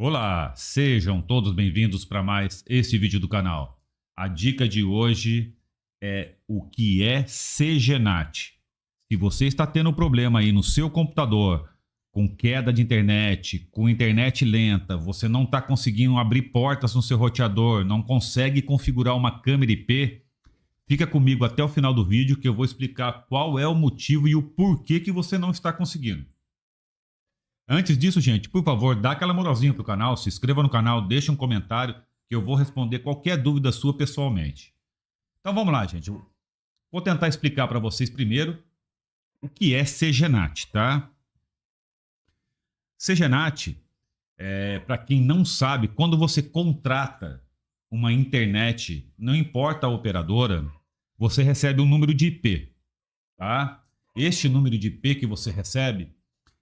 Olá, sejam todos bem-vindos para mais esse vídeo do canal. A dica de hoje é o que é CGNAT. Se você está tendo um problema aí no seu computador, com queda de internet, com internet lenta, você não está conseguindo abrir portas no seu roteador, não consegue configurar uma câmera IP, fica comigo até o final do vídeo que eu vou explicar qual é o motivo e o porquê que você não está conseguindo. Antes disso, gente, por favor, dá aquela moralzinha pro canal, se inscreva no canal, deixa um comentário que eu vou responder qualquer dúvida sua pessoalmente. Então vamos lá, gente. Vou tentar explicar para vocês primeiro o que é CGNAT, tá? CGNAT, é, para quem não sabe, quando você contrata uma internet, não importa a operadora, você recebe um número de IP, tá? Este número de IP que você recebe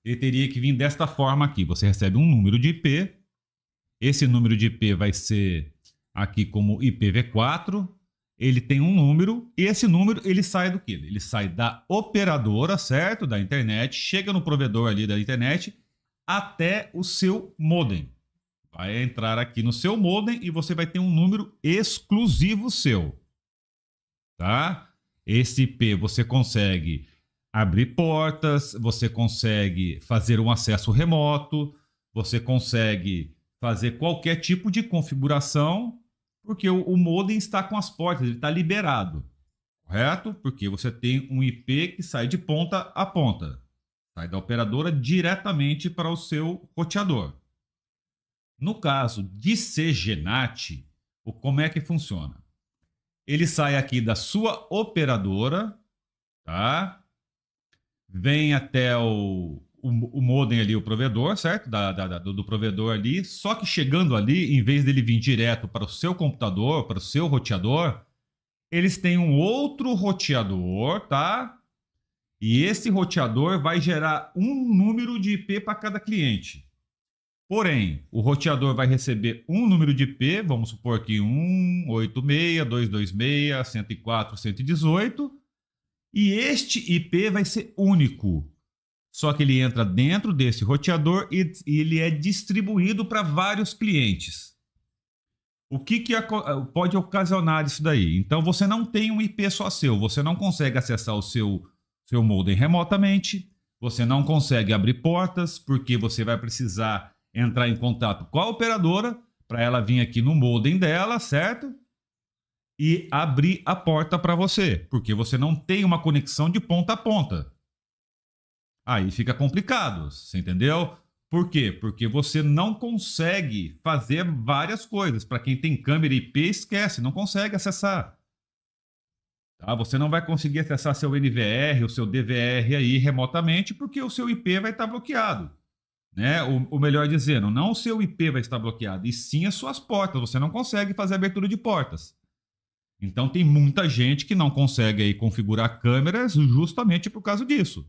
ele teria que vir desta forma aqui. Você recebe um número de IP, esse número de IP vai ser aqui como IPv4, ele tem um número, e esse número ele sai do que? Ele sai da operadora, certo? Da internet, chega no provedor ali da internet, até o seu modem. Vai entrar aqui no seu modem e você vai ter um número exclusivo seu. Tá? Esse IP você consegue abrir portas, você consegue fazer um acesso remoto, você consegue fazer qualquer tipo de configuração, porque o, o modem está com as portas, ele está liberado, correto? Porque você tem um IP que sai de ponta a ponta, sai da operadora diretamente para o seu roteador. No caso de CGNAT, como é que funciona? Ele sai aqui da sua operadora, tá? vem até o, o, o modem ali, o provedor, certo? Da, da, da, do, provedor ali. Só que chegando ali, em vez dele vir direto para o seu computador, para o seu roteador, eles têm um outro roteador, tá? E esse roteador vai gerar um número de IP para cada cliente. Porém, o roteador vai receber um número de IP, vamos supor que 186, 226, 104, 118 e este IP vai ser único. Só que ele entra dentro desse roteador e, e ele é distribuído para vários clientes. O que, que eh, pode ocasionar isso daí? Então você não tem um IP só seu, você não consegue acessar o seu, seu modem remotamente, você não consegue abrir portas, porque você vai precisar entrar em contato com a operadora para ela vir aqui no modem dela, certo? e abrir a porta para você, porque você não tem uma conexão de ponta a ponta. Aí fica complicado, você entendeu? Por quê? Porque você não consegue fazer várias coisas. Para quem tem câmera IP, esquece, não consegue acessar. Tá? Você não vai conseguir acessar seu NVR, o seu DVR aí remotamente, porque o seu IP vai estar bloqueado. Né? O ou melhor dizendo, não o seu IP vai estar bloqueado, e sim as suas portas. Você não consegue fazer abertura de portas. Então tem muita gente que não consegue aí configurar câmeras justamente por causa disso.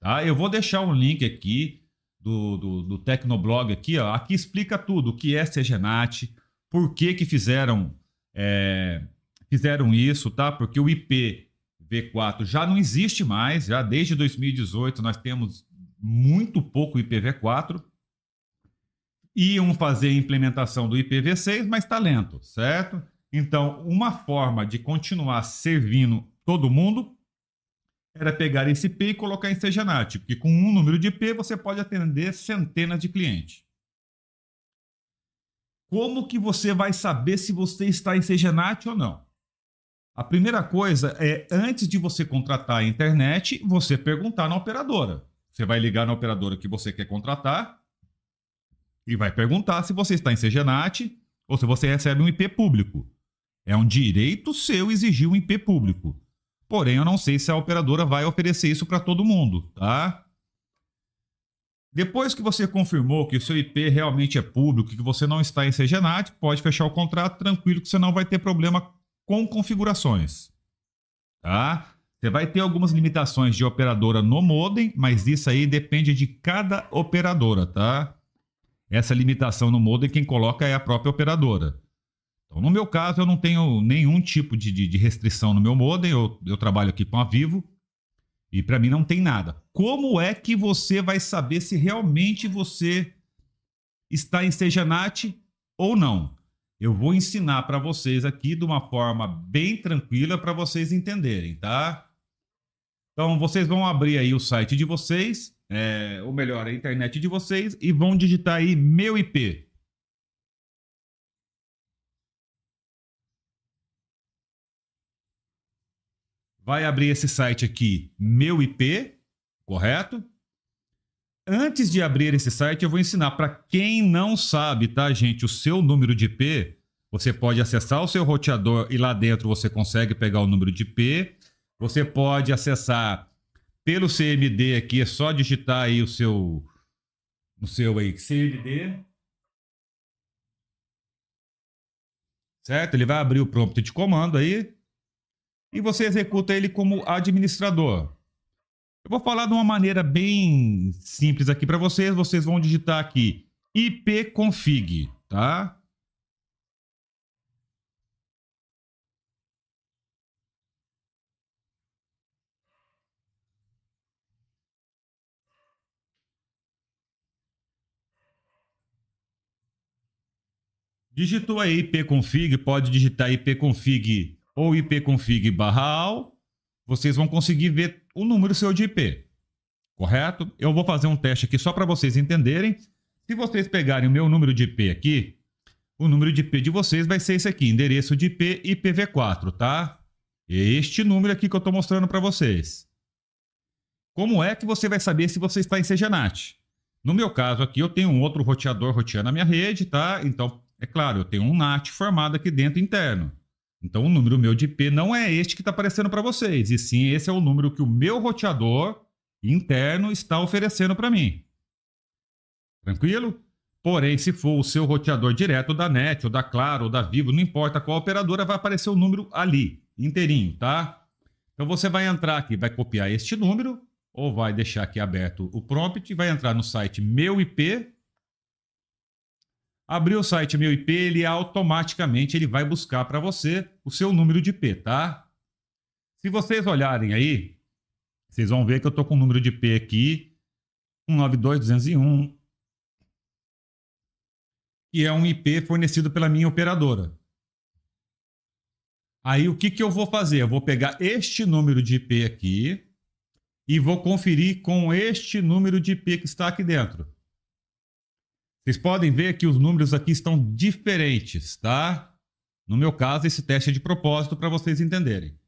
Tá? Eu vou deixar um link aqui do, do, do Tecnoblog aqui, ó. Aqui explica tudo o que é CGNAT, por que que fizeram é, fizeram isso, tá? Porque o ipv 4 já não existe mais, já desde 2018 nós temos muito pouco IPv4. Iam fazer a implementação do IPv6, mas está lento, certo? Então, uma forma de continuar servindo todo mundo era pegar esse IP e colocar em Sejanat, porque com um número de IP você pode atender centenas de clientes. Como que você vai saber se você está em Sejanat ou não? A primeira coisa é, antes de você contratar a internet, você perguntar na operadora. Você vai ligar na operadora que você quer contratar e vai perguntar se você está em Sejanat ou se você recebe um IP público. É um direito seu exigir um IP público. Porém, eu não sei se a operadora vai oferecer isso para todo mundo, tá? Depois que você confirmou que o seu IP realmente é público e que você não está em CGNAT, pode fechar o contrato tranquilo que você não vai ter problema com configurações. Tá? Você vai ter algumas limitações de operadora no modem, mas isso aí depende de cada operadora, tá? Essa limitação no modem quem coloca é a própria operadora. Então, no meu caso, eu não tenho nenhum tipo de, de, de restrição no meu modem, eu, eu trabalho aqui com a Vivo e para mim não tem nada. Como é que você vai saber se realmente você está em Sejanat ou não? Eu vou ensinar para vocês aqui de uma forma bem tranquila para vocês entenderem, tá? Então, vocês vão abrir aí o site de vocês, é, ou melhor, a internet de vocês, e vão digitar aí meu IP. vai abrir esse site aqui, meu IP, correto? Antes de abrir esse site, eu vou ensinar para quem não sabe, tá, gente? O seu número de IP, você pode acessar o seu roteador e lá dentro você consegue pegar o número de IP. Você pode acessar pelo CMD aqui, é só digitar aí o seu no seu aí CMD. Certo? Ele vai abrir o prompt de comando aí e você executa ele como administrador. Eu vou falar de uma maneira bem simples aqui para vocês. Vocês vão digitar aqui ipconfig, tá? Digitou aí ipconfig, pode digitar ipconfig ou ipconfig barral, vocês vão conseguir ver o número seu de IP, correto? Eu vou fazer um teste aqui só para vocês entenderem. Se vocês pegarem o meu número de IP aqui, o número de IP de vocês vai ser esse aqui, endereço de IP IPv4, tá? Este número aqui que eu estou mostrando para vocês. Como é que você vai saber se você está em CGNAT? No meu caso aqui, eu tenho um outro roteador roteando a minha rede, tá? Então, é claro, eu tenho um NAT formado aqui dentro interno. Então o número meu de IP não é este que está aparecendo para vocês, e sim esse é o número que o meu roteador interno está oferecendo para mim. Tranquilo? Porém, se for o seu roteador direto da NET, ou da Claro, ou da Vivo, não importa qual operadora, vai aparecer o número ali, inteirinho, tá? Então você vai entrar aqui, vai copiar este número, ou vai deixar aqui aberto o prompt, vai entrar no site meu IP, Abriu o site Meu IP, ele automaticamente ele vai buscar para você o seu número de IP, tá? Se vocês olharem aí, vocês vão ver que eu tô com o número de IP aqui, 192201, que é um IP fornecido pela minha operadora. Aí o que, que eu vou fazer? Eu vou pegar este número de IP aqui e vou conferir com este número de IP que está aqui dentro. Vocês podem ver que os números aqui estão diferentes, tá? No meu caso, esse teste é de propósito para vocês entenderem.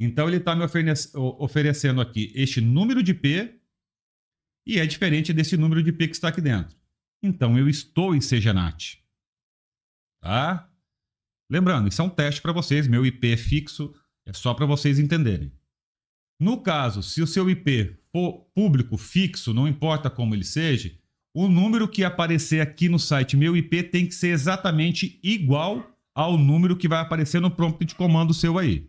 Então, ele está me oferecendo aqui este número de P e é diferente desse número de P que está aqui dentro. Então, eu estou em Sejanat, tá? Lembrando, isso é um teste para vocês, meu IP é fixo, é só para vocês entenderem. No caso, se o seu IP for público fixo, não importa como ele seja, o número que aparecer aqui no site meu IP tem que ser exatamente igual ao número que vai aparecer no prompt de comando seu aí,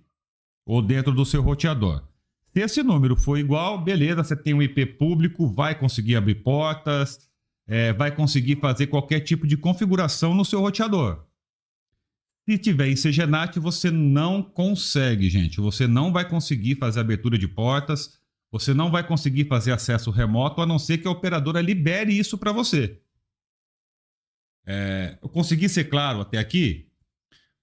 ou dentro do seu roteador. Se esse número for igual, beleza, você tem um IP público, vai conseguir abrir portas, é, vai conseguir fazer qualquer tipo de configuração no seu roteador. Se tiver em CGNAT, você não consegue, gente. Você não vai conseguir fazer abertura de portas, você não vai conseguir fazer acesso remoto a não ser que a operadora libere isso para você. É, eu consegui ser claro até aqui,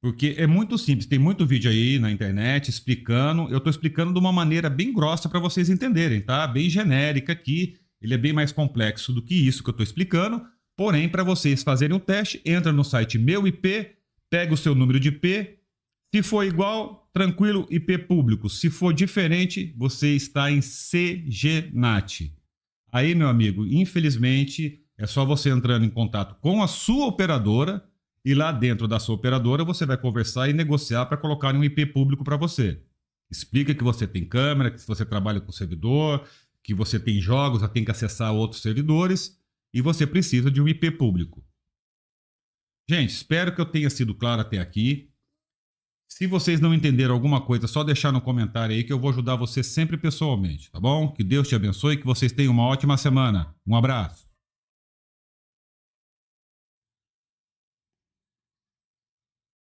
porque é muito simples. Tem muito vídeo aí na internet explicando. Eu estou explicando de uma maneira bem grossa para vocês entenderem, tá? Bem genérica aqui. Ele é bem mais complexo do que isso que eu estou explicando. Porém, para vocês fazerem o um teste, entra no site meu IP, pega o seu número de IP, se for igual, tranquilo, IP público. Se for diferente, você está em CGNAT. Aí, meu amigo, infelizmente, é só você entrando em contato com a sua operadora e lá dentro da sua operadora você vai conversar e negociar para colocar um IP público para você. Explica que você tem câmera, que você trabalha com servidor, que você tem jogos, já tem que acessar outros servidores e você precisa de um IP público. Gente, espero que eu tenha sido claro até aqui. Se vocês não entenderam alguma coisa, só deixar no comentário aí que eu vou ajudar você sempre pessoalmente, tá bom? Que Deus te abençoe e que vocês tenham uma ótima semana. Um abraço.